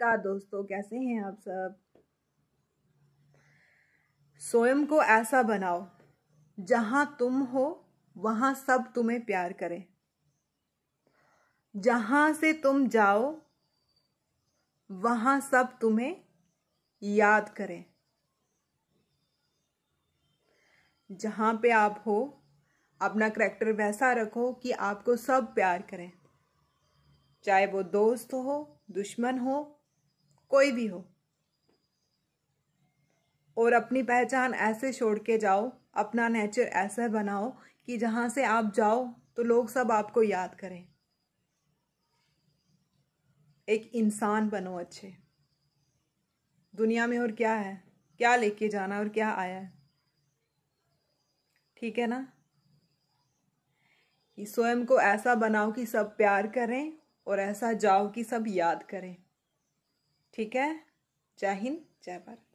नमस्कार दोस्तों कैसे हैं आप सब स्वयं को ऐसा बनाओ जहां तुम हो वहां सब तुम्हें प्यार करें जहां से तुम जाओ वहां सब तुम्हें याद करें जहां पे आप हो अपना करेक्टर वैसा रखो कि आपको सब प्यार करें चाहे वो दोस्त हो दुश्मन हो कोई भी हो और अपनी पहचान ऐसे छोड़ के जाओ अपना नेचर ऐसा बनाओ कि जहाँ से आप जाओ तो लोग सब आपको याद करें एक इंसान बनो अच्छे दुनिया में और क्या है क्या लेके जाना और क्या आया है ठीक है ना कि स्वयं को ऐसा बनाओ कि सब प्यार करें और ऐसा जाओ कि सब याद करें ठीक है जय हिंद जय भारत